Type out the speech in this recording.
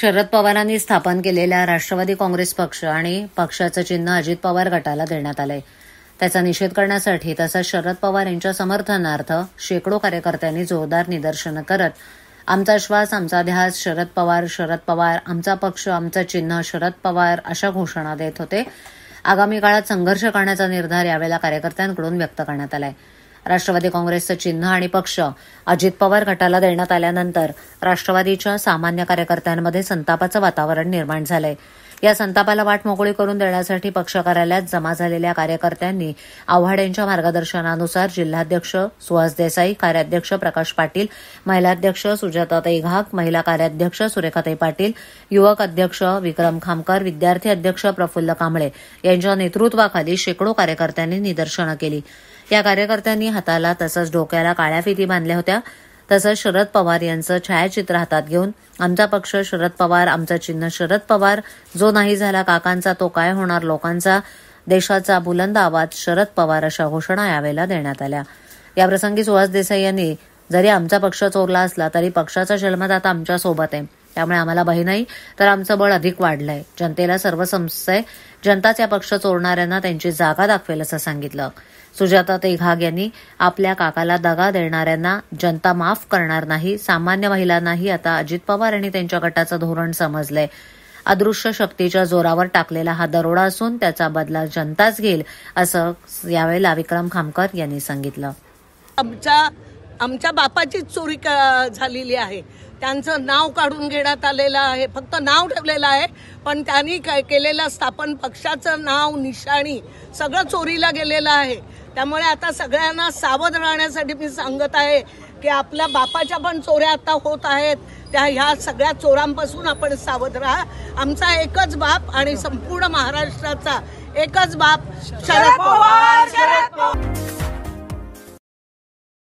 शरद पवारांनी स्थापन केलेला राष्ट्रवादी काँग्रेस पक्ष आणि पक्षाचं चिन्ह अजित पवार गटाला देण्यात आलंय त्याचा निषेध करण्यासाठी तसंच शरद पवार यांच्या समर्थनार्थ शेकडो कार्यकर्त्यांनी जोरदार निदर्शनं करत आमचा श्वास आमचा ध्यास शरद पवार शरद पवार आमचा पक्ष आमचं चिन्ह शरद पवार अशा घोषणा देत होते आगामी काळात संघर्ष करण्याचा निर्धार यावेळेला कार्यकर्त्यांकडून व्यक्त करण्यात आला राष्ट्रवादी काँग्रेसचं चिन्ह आणि पक्ष अजित पवार गटाला देण्यात आल्यानंतर राष्ट्रवादीच्या सामान्य कार्यकर्त्यांमध्ये संतापाचं वातावरण निर्माण झालंय या संतापाला वाट मोकळी करून देण्यासाठी पक्ष कार्यालयात जमा झालेल्या कार्यकर्त्यांनी आव्हाड यांच्या मार्गदर्शनानुसार जिल्हाध्यक्ष सुहास देसाई कार्याध्यक्ष प्रकाश पाटील महिलाध्यक्ष सुजाताताई घाक महिला कार्याध्यक्ष सुरेखाताई पाटील युवक अध्यक्ष विक्रम खामकर विद्यार्थी अध्यक्ष प्रफुल्ल कांबळे यांच्या नेतृत्वाखाली शेकडो कार्यकर्त्यांनी निदर्शनं केली या कार्यकर्त्यांनी हाताला तसंच डोक्याला काळ्या फिती बांधल्या होत्या तसंच शरद पवार यांचं छायाचित्र हातात घेऊन आमचा पक्ष शरद पवार आमचं चिन्ह शरद पवार जो नाही झाला काकांचा तो काय होणार लोकांचा देशाचा बुलंद आवाज शरद पवार अशा घोषणा यावेळेला देण्यात आल्या याप्रसंगी सुहास देसाई यांनी जरी आमचा पक्ष चोरला असला तरी पक्षाचा जन्मदाता आमच्या सोबत आहे त्यामुळे आम्हाला भय नाही तर आमचं बळ अधिक वाढलंय जनतेला सर्व समजतंय जनताच या पक्ष चोरणाऱ्यांना त्यांची जागा दाखवेल असं सांगितलं सुजाता तेघाग यांनी आपल्या काकाला दगा देणाऱ्यांना जनता माफ करणार नाही सामान्य महिलांनाही आता अजित पवार आणि त्यांच्या गटाचं धोरण समजलंय अदृश्य शक्तीच्या जोरावर टाकलेला हा दरोडा असून त्याचा बदला जनताच घेईल असं यावेळेला विक्रम खामकर यांनी सांगितलं आमच्या आमच्या बापाचीच चोरी झालेली आहे त्यांचं नाव काढून घेण्यात आलेलं आहे फक्त नाव ठेवलेलं आहे पण त्यांनी काय केलेलं स्थापन पक्षाचं नाव निशाणी सगळं चोरीला गेलेलं आहे त्यामुळे आता सगळ्यांना सावध राहण्यासाठी मी सांगत आहे की आपल्या बापाच्या पण चोऱ्या आता होत आहेत त्या ह्या सगळ्या चोरांपासून आपण सावध राहा आमचा एकच बाप आणि संपूर्ण महाराष्ट्राचा एकच बाप शरद पवार